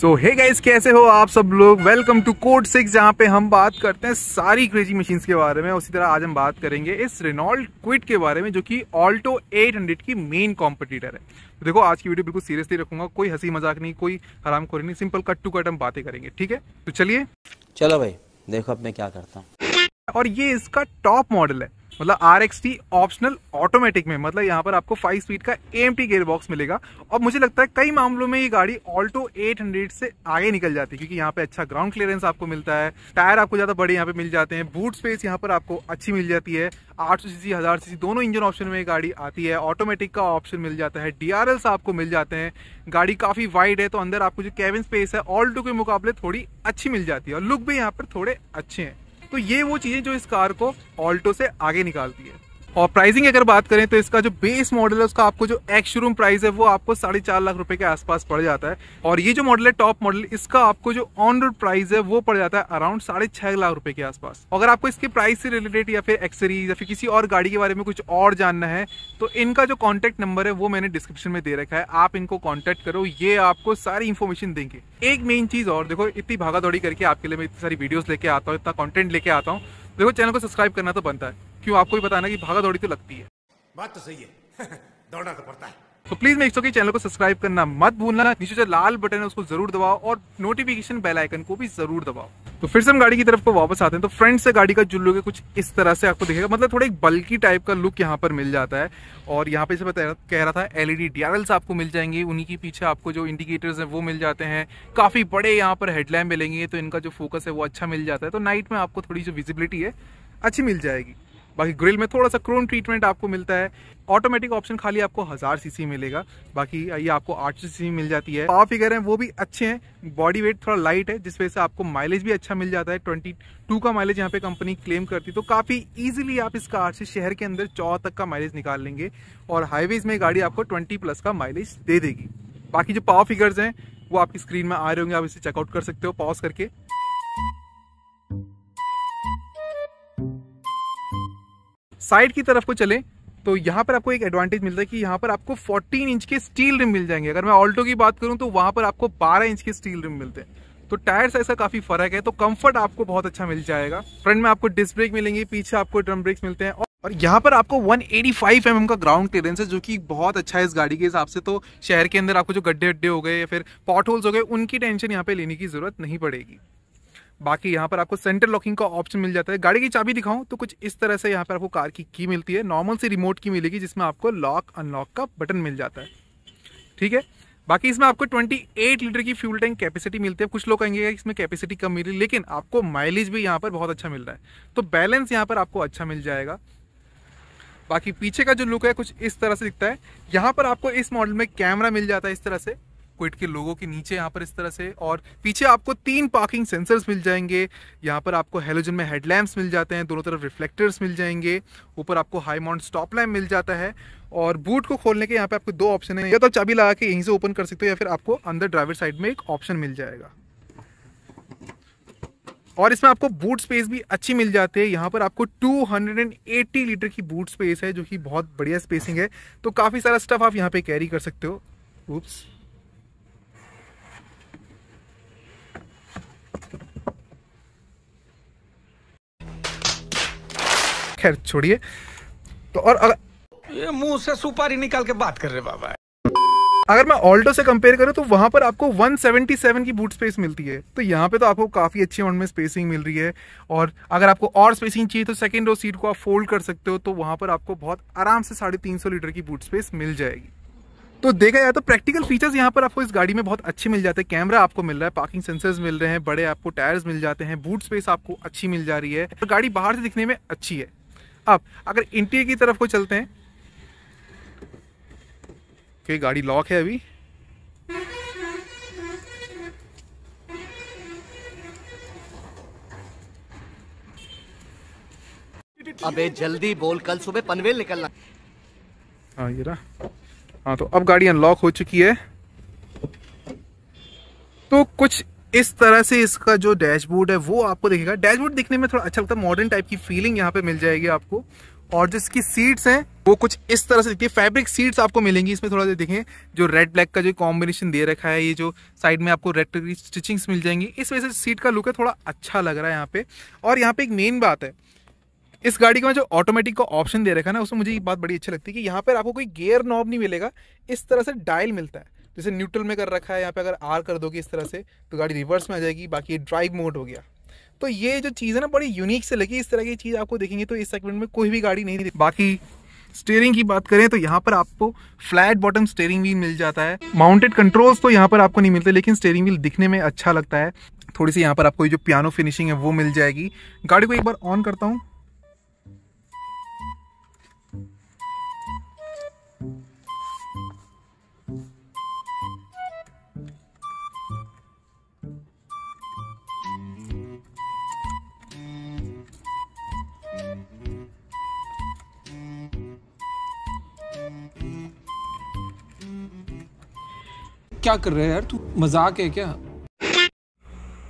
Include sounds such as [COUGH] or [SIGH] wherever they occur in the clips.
सो hey guys कैसे हो आप सब लोग वेलकम टू कोड सिक्स जहाँ पे हम बात करते हैं सारी क्रेजी मशीन्स के बारे में उसी तरह आज हम बात करेंगे इस रेनॉल्ड क्विट के बारे में जो कि ऑल्टो 800 की मेन कॉम्पिटिटर है तो देखो आज की वीडियो बिल्कुल सीरियसली रखूंगा कोई हंसी मजाक नहीं कोई हराम खोरी नहीं सिंपल कट टू कट हम बातें करेंगे ठीक है तो चलिए चलो भाई देखो अब मैं क्या करता हूँ और ये इसका टॉप मॉडल है मतलब R X T optional automatic में मतलब यहाँ पर आपको फाइव स्पीड का एम टी गेयर बॉक्स मिलेगा और मुझे लगता है कई मामलों में ये गाड़ी ऑल्टो 800 से आगे निकल जाती है क्योंकि यहाँ पे अच्छा ग्राउंड क्लियरेंस आपको मिलता है टायर आपको ज्यादा बड़े यहाँ पे मिल जाते हैं बूट स्पेस यहाँ पर आपको अच्छी मिल जाती है आठ सौ सीसी हजार सीसी दोनों इंजन ऑप्शन में गाड़ी आती है ऑटोमेटिक का ऑप्शन मिल जाता है डी आर आपको मिल जाते हैं गाड़ी काफी वाइड है तो अंदर आपको जो कैबिन स्पेस है ऑल्टो के मुकाबले थोड़ी अच्छी मिल जाती है और लुक भी यहाँ पर थोड़े अच्छे हैं तो ये वो चीज़ें जो इस कार को ऑल्टो से आगे निकालती है और प्राइसिंग अगर बात करें तो इसका जो बेस मॉडल है उसका आपको जो एक्स शोरूम प्राइस है वो आपको साढ़े चार लाख रुपए के आसपास पड़ जाता है और ये जो मॉडल है टॉप मॉडल इसका आपको जो ऑन रोड प्राइस है वो पड़ जाता है अराउंड साढ़े छह लाख रुपए के आसपास अगर आपको इसके प्राइस से रिलेटेड या फिर एक्सरीज या फिर किसी और गाड़ी के बारे में कुछ और जानना है तो इनका जो कॉन्टेक्ट नंबर है वो मैंने डिस्क्रिप्शन में दे रखा है आप इनको कॉन्टेक्ट करो ये आपको सारी इन्फॉर्मेशन देंगे एक मेन चीज और देखो इतनी भागा दौड़ी करके आपके लिए मैं इतनी सारी वीडियोस लेके आता हूँ इतना कॉन्टेंट लेके आता हूँ देखो चैनल को सब्सक्राइब करना तो बनता है क्यों आपको भी पता है ना कि भागा दौड़ी तो लगती है बात तो सही है [LAUGHS] दौड़ना तो पड़ता है तो प्लीज मेक की चैनल को सब्सक्राइब करना मत भूलना नीचे जो लाल बटन है उसको जरूर दबाओ और नोटिफिकेशन बेल आइकन को भी जरूर दबाओ तो फिर से हम गाड़ी की तरफ को वापस आते हैं तो फ्रंट से गाड़ी का जुल्लू कुछ इस तरह से आपको दिखेगा मतलब थोड़ा एक बल्की टाइप का लुक यहाँ पर मिल जाता है और यहाँ पे जैसे मैं कह रहा था एलईडी डीआरएल्स आपको मिल जाएंगी उन्हीं के पीछे आपको जो इंडिकेटर्स हैं वो मिल जाते हैं काफ़ी बड़े यहाँ पर हेडलैम्प मिलेंगे तो इनका जो फोकस है वो अच्छा मिल जाता है तो नाइट में आपको थोड़ी जो विजिबिलिटी है अच्छी मिल जाएगी बाकी ग्रिल में थोड़ा सा क्रोन ट्रीटमेंट आपको मिलता है ऑटोमेटिक ऑप्शन खाली आपको हज़ार सीसी मिलेगा बाकी ये आपको आठ सौ सीसी मिल जाती है पावर फिगर है वो भी अच्छे हैं बॉडी वेट थोड़ा लाइट है जिस वजह से आपको माइलेज भी अच्छा मिल जाता है ट्वेंटी टू का माइलेज यहाँ पे कंपनी क्लेम करती है तो काफ़ी ईजिली आप इस कार से शहर के अंदर चौ तक का माइलेज निकाल लेंगे और हाईवेज में गाड़ी आपको ट्वेंटी प्लस का माइलेज दे देगी बाकी जो पावर फिगर्स हैं वो आपकी स्क्रीन में आ रहे होंगे आप इसे चेकआउट कर सकते हो पॉज करके साइड की तरफ को चले तो यहाँ पर आपको एक एडवांटेज मिलता है कि यहाँ पर आपको 14 इंच के स्टील रिम मिल जाएंगे अगर मैं ऑल्टो की बात करूँ तो वहाँ पर आपको 12 इंच के स्टील रिम मिलते हैं तो टायर साइज का काफी फर्क है तो कंफर्ट आपको बहुत अच्छा मिल जाएगा फ्रंट में आपको डिस्क ब्रेक मिलेंगे पीछे आपको ड्रम ब्रेक्स मिलते हैं और यहाँ पर आपको 185 एम mm का ग्राउंड क्लियरेंस है जो कि बहुत अच्छा है इस गाड़ी के हिसाब से तो शहर के अंदर आपको जो गड्ढे अड्डे हो गए या फिर पॉट होल्स हो गए उनकी टेंशन यहाँ पे लेने की जरूरत नहीं पड़ेगी बाकी यहाँ पर आपको सेंटर लॉकिंग का ऑप्शन मिल जाता है गाड़ी की चाबी दिखाऊं तो कुछ इस तरह से यहाँ पर आपको कार की की मिलती है नॉर्मल सी रिमोट की मिलेगी जिसमें आपको लॉक अनलॉक का बटन मिल जाता है ठीक है बाकी इसमें आपको 28 लीटर की फ्यूल टैंक कैपेसिटी मिलती है कुछ लोग कहेंगे इसमें कैपेसिटी कम मिली लेकिन आपको माइलेज भी यहाँ पर बहुत अच्छा मिल रहा है तो बैलेंस यहाँ पर आपको अच्छा मिल जाएगा बाकी पीछे का जो लुक है कुछ इस तरह से दिखता है यहाँ पर आपको इस मॉडल में कैमरा मिल जाता है इस तरह से क्विट के लोगों के नीचे यहाँ पर इस तरह से और पीछे आपको तीन पार्किंग सेंसर्स मिल जाएंगे यहाँ पर आपको हेलोजन में हेडलैम्प्स मिल जाते हैं दोनों तरफ रिफ्लेक्टर्स मिल जाएंगे ऊपर आपको हाई माउंट स्टॉप लैम्प मिल जाता है और बूट को खोलने के यहाँ पे आपको दो ऑप्शन है या तो चाबी लगा के यहीं से ओपन कर सकते हो या फिर आपको अंदर ड्राइवर साइड में एक ऑप्शन मिल जाएगा और इसमें आपको बूट स्पेस भी अच्छी मिल जाती है यहाँ पर आपको 280 लीटर की बूट स्पेस है जो कि बहुत बढ़िया स्पेसिंग है तो काफ़ी सारा स्टफ आप यहाँ पे कैरी कर सकते हो उप्स खैर छोड़िए तो और अगर ये मुंह से सुपारी निकाल के बात कर रहे बाबा अगर मैं ऑल्टो से कंपेयर करूं तो वहां पर आपको 177 की बूट स्पेस मिलती है तो यहाँ पे तो आपको काफ़ी अच्छी अमाउंट में स्पेसिंग मिल रही है और अगर आपको और स्पेसिंग चाहिए तो सेकेंड रो सीट को आप फोल्ड कर सकते हो तो वहां पर आपको बहुत आराम से साढ़े तीन सौ लीटर की बूट स्पेस मिल जाएगी तो देखा जाए तो प्रैक्टिकल फीचर्स यहाँ पर आपको इस गाड़ी में बहुत अच्छे मिल जाते हैं कैमरा आपको मिल रहा है पार्किंग सेंसर्स मिल रहे हैं बड़े आपको टायर्स मिल जाते हैं बूट स्पेस आपको अच्छी मिल जा रही है और गाड़ी बाहर से दिखने में अच्छी है अब अगर इंटी की तरफ को चलते हैं क्योंकि गाड़ी लॉक है अभी अबे जल्दी बोल कल सुबह पनवेल निकलना हाँ ये रहा हाँ तो अब गाड़ी अनलॉक हो चुकी है तो कुछ इस तरह से इसका जो डैशबोर्ड है वो आपको दिखेगा डैशबोर्ड दिखने में थोड़ा अच्छा लगता है मॉडर्न टाइप की फीलिंग यहाँ पे मिल जाएगी आपको और जो इसकी सीट्स हैं वो कुछ इस तरह से दिखती है फैब्रिक सीट्स आपको मिलेंगी इसमें थोड़ा सा देखें जो रेड ब्लैक का जो कॉम्बिनेशन दे रखा है ये जो साइड में आपको रेड की स्टिचिंग्स मिल जाएंगी इस वजह से सीट का लुक है थोड़ा अच्छा लग रहा है यहाँ पे और यहाँ पे एक मेन बात है इस गाड़ी का जो ऑटोमेटिक का ऑप्शन दे रखा है ना उसमें मुझे ये बात बड़ी अच्छी लगती है कि यहाँ पर आपको कोई गेयर नॉब नहीं मिलेगा इस तरह से डायल मिलता है जैसे न्यूट्रल में कर रखा है यहाँ पे अगर आर कर दोगे इस तरह से तो गाड़ी रिवर्स में आ जाएगी बाकी ड्राइव मोड हो गया तो ये जो चीज़ है ना बड़ी यूनिक से लगी इस तरह की चीज़ आपको देखेंगे तो इस सेगमेंट में कोई भी गाड़ी नहीं बाकी स्टेयरिंग की बात करें तो यहाँ पर आपको फ्लैट बॉटम स्टेयरिंग व्हील मिल जाता है माउंटेड कंट्रोल्स तो यहाँ पर आपको नहीं मिलते लेकिन स्टेयरिंग व्हील दिखने में अच्छा लगता है थोड़ी सी यहाँ पर आपको जो पियानो फिनिशिंग है वो मिल जाएगी गाड़ी को एक बार ऑन करता हूँ क्या कर रहे हैं यार तू मजाक है क्या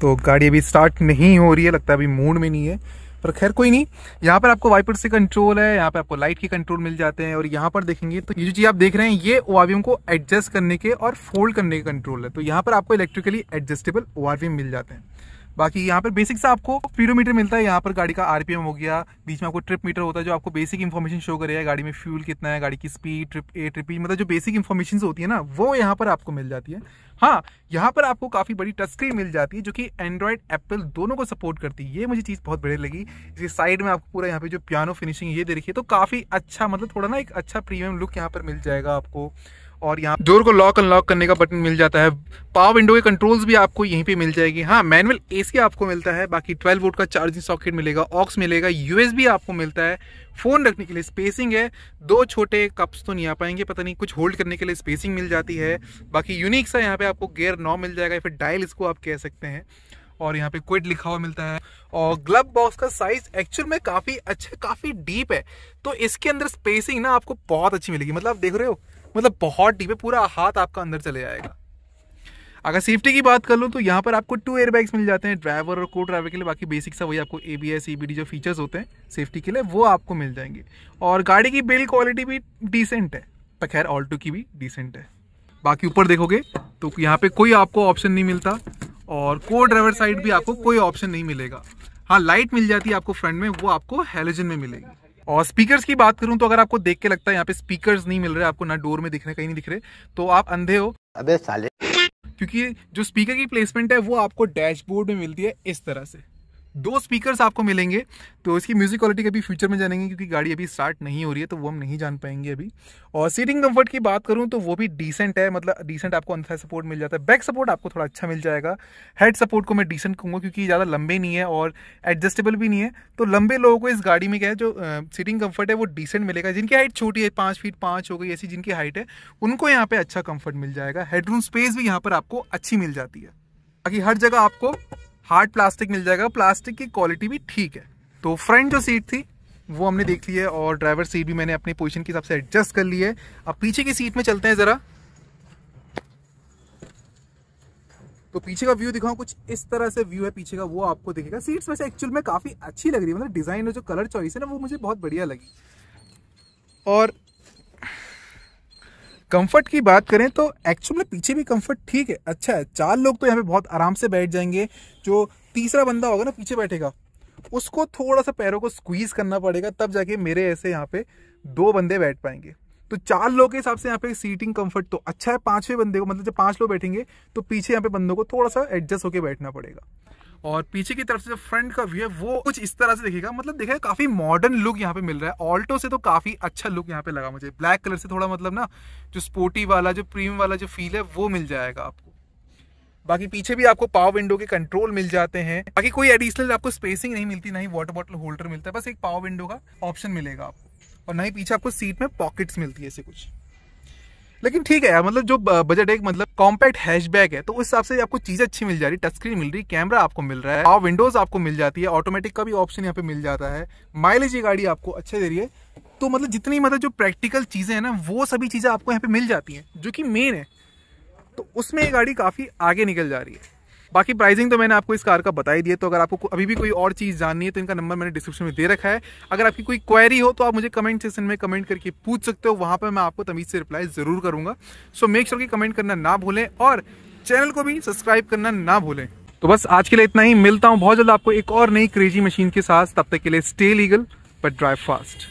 तो गाड़ी अभी स्टार्ट नहीं हो रही है लगता है अभी मूड में नहीं है पर खैर कोई नहीं यहाँ पर आपको वाइपर से कंट्रोल है यहाँ पर आपको लाइट के कंट्रोल मिल जाते हैं और यहाँ पर देखेंगे तो ये जो चीज़ आप देख रहे हैं ये ओ को एडजस्ट करने के और फोल्ड करने के कंट्रोल है तो यहाँ पर आपको इलेक्ट्रिकली एडजस्टेबल ओ मिल जाते हैं बाकी यहाँ पर बेसिक से आपको स्पीडोमीटर मिलता है यहाँ पर गाड़ी का आरपीएम हो गया बीच में आपको ट्रिप मीटर होता है जो आपको बेसिक इन्फॉर्मेशन शो करेगा गाड़ी में फ्यूल कितना है गाड़ी की speed trip A trip E मतलब जो बेसिक इन्फॉर्मेशन होती है ना वो यहाँ पर आपको मिल जाती है हाँ यहाँ पर आपको काफ़ी बड़ी टच स्क्रीन मिल जाती है जो कि एंड्रॉयड एप्पल दोनों को सपोर्ट करती है ये मुझे चीज़ बहुत बढ़िया लगी इसके साइड में आपको पूरा यहाँ पे जो पियानो फिनिशिंग ये दे रखी है तो काफ़ी अच्छा मतलब थोड़ा ना एक अच्छा प्रीमियम लुक यहाँ पर मिल जाएगा आपको और यहाँ डोर को लॉक अनलॉक करने का बटन मिल जाता है पावर विंडो के कंट्रोल्स भी आपको यहीं पे मिल जाएगी हाँ मैनुअल एसी आपको मिलता है बाकी 12 वोल्ट का चार्जिंग सॉकेट मिलेगा ऑक्स मिलेगा यूएसबी आपको मिलता है फ़ोन रखने के लिए स्पेसिंग है दो छोटे कप्स तो नहीं आ पाएंगे पता नहीं कुछ होल्ड करने के लिए स्पेसिंग मिल जाती है बाकी यूनिक सा यहाँ पे आपको गेयर नॉ मिल जाएगा फिर डायल इसको आप कह सकते हैं और यहाँ पे क्विड लिखा हुआ मिलता है और ग्लब बॉक्स का साइज एक्चुअल में काफ़ी अच्छा काफ़ी डीप है तो इसके अंदर स्पेसिंग ना आपको बहुत अच्छी मिलेगी मतलब आप देख रहे हो मतलब बहुत डीप है पूरा हाथ आपका अंदर चले जाएगा अगर सेफ्टी की बात कर लूँ तो यहाँ पर आपको टू एयरबैग्स मिल जाते हैं ड्राइवर और को ड्राइवर के लिए बाकी बेसिक सा वही आपको ए बी एस जो फीचर्स होते हैं सेफ्टी के लिए वो आपको मिल जाएंगे और गाड़ी की बिल्ड क्वालिटी भी डिसेंट है पर खैर ऑल्टो की भी डिसेंट है बाकी ऊपर देखोगे तो यहाँ पे कोई आपको ऑप्शन नहीं मिलता और को ड्राइवर साइड भी आपको कोई ऑप्शन नहीं मिलेगा हाँ लाइट मिल जाती है आपको फ्रंट में वो आपको हेलोजन में मिलेगी और स्पीकर्स की बात करूं तो अगर आपको देख के लगता है यहाँ पे स्पीकर्स नहीं मिल रहे आपको ना डोर में दिख रहे कहीं नहीं दिख रहे तो आप अंधे हो अबे साले क्योंकि जो स्पीकर की प्लेसमेंट है वो आपको डैशबोर्ड में मिलती है इस तरह से दो स्पीकर्स आपको मिलेंगे तो इसकी म्यूज़िक क्वालिटी अभी फ्यूचर में जानेंगे क्योंकि गाड़ी अभी स्टार्ट नहीं हो रही है तो वो हम नहीं जान पाएंगे अभी और सीटिंग कंफर्ट की बात करूँ तो वो भी डिसेंट है मतलब डिसेंट आपको अंदर सपोर्ट मिल जाता है बैक सपोर्ट आपको थोड़ा अच्छा मिल जाएगा हेड सपोर्ट को मैं डिसेंट कहूँगा क्योंकि ज़्यादा लंबे नहीं है और एडजस्टेबल भी नहीं है तो लंबे लोगों को इस गाड़ी में क्या है जो सीटिंग कम्फर्ट है वो डिसेंट मिलेगा जिनकी हाइट छोटी है पाँच फीट पाँच हो गई ऐसी जिनकी हाइट है उनको यहाँ पर अच्छा कम्फर्ट मिल जाएगा हेडरूम स्पेस भी यहाँ पर आपको अच्छी मिल जाती है बाकी हर जगह आपको हार्ड प्लास्टिक मिल जाएगा प्लास्टिक की क्वालिटी भी ठीक है तो फ्रंट जो सीट थी वो हमने देख ली है और ड्राइवर सीट भी मैंने अपनी पोजिशन के हिसाब से एडजस्ट कर ली है अब पीछे की सीट में चलते हैं ज़रा तो पीछे का व्यू दिखाऊं कुछ इस तरह से व्यू है पीछे का वो आपको दिखेगा सीट्स वैसे एक्चुअल में काफ़ी अच्छी लग रही है मतलब डिज़ाइन और जो कलर चॉइस है ना वो मुझे बहुत बढ़िया लगी और कंफर्ट की बात करें तो एक्चुअल में पीछे भी कंफर्ट ठीक है अच्छा है चार लोग तो यहाँ पे बहुत आराम से बैठ जाएंगे जो तीसरा बंदा होगा ना पीछे बैठेगा उसको थोड़ा सा पैरों को स्क्वीज करना पड़ेगा तब जाके मेरे ऐसे यहाँ पे दो बंदे बैठ पाएंगे तो चार लोग के हिसाब से यहाँ पे सीटिंग कंफर्ट तो अच्छा है पांचवें बंदे को मतलब जब पांच लोग बैठेंगे तो पीछे यहाँ पे बंदों को थोड़ा सा एडजस्ट होकर बैठना पड़ेगा और पीछे की तरफ से जो फ्रंट का व्यू है वो कुछ इस तरह से देखेगा मतलब देखा काफी मॉडर्न लुक यहाँ पे मिल रहा है ऑल्टो से तो काफी अच्छा लुक यहाँ पे लगा मुझे ब्लैक कलर से थोड़ा मतलब ना जो स्पोर्टी वाला जो प्रीमियम वाला जो फील है वो मिल जाएगा आपको बाकी पीछे भी आपको पावर विंडो के कंट्रोल मिल जाते हैं बाकी कोई एडिशनल आपको स्पेसिंग नहीं मिलती ना ही वाटर बॉटल होल्डर मिलता है बस एक पावर विंडो का ऑप्शन मिलेगा आपको और ना ही पीछे आपको सीट में पॉकेट्स मिलती है ऐसे कुछ लेकिन ठीक है यार मतलब जो बजट एक मतलब कॉम्पैक्ट हैशबैक है तो उस हिसाब से आपको चीज अच्छी मिल जा रही टच स्क्रीन मिल रही कैमरा आपको मिल रहा है और विंडोज आपको मिल जाती है ऑटोमेटिक का भी ऑप्शन यहाँ पे मिल जाता है माइलेज ये गाड़ी आपको अच्छे दे रही है तो मतलब जितनी मतलब जो प्रैक्टिकल चीजें हैं ना वो सभी चीजें आपको यहाँ पे मिल जाती हैं जो कि मेन है तो उसमें ये गाड़ी काफी आगे निकल जा रही है बाकी प्राइसिंग तो मैंने आपको इस कार का बताई दिया तो अगर आपको अभी भी कोई और चीज़ जाननी है तो इनका नंबर मैंने डिस्क्रिप्शन में दे रखा है अगर आपकी कोई क्वेरी हो तो आप मुझे कमेंट सेक्शन में कमेंट करके पूछ सकते हो वहाँ पर मैं आपको तमीज़ से रिप्लाई ज़रूर करूँगा सो मेक श्योर की कमेंट करना ना भूलें और चैनल को भी सब्सक्राइब करना ना भूलें तो बस आज के लिए इतना ही मिलता हूँ बहुत जल्द आपको एक और नई क्रेजी मशीन के साथ तब तक के लिए stay legal but drive fast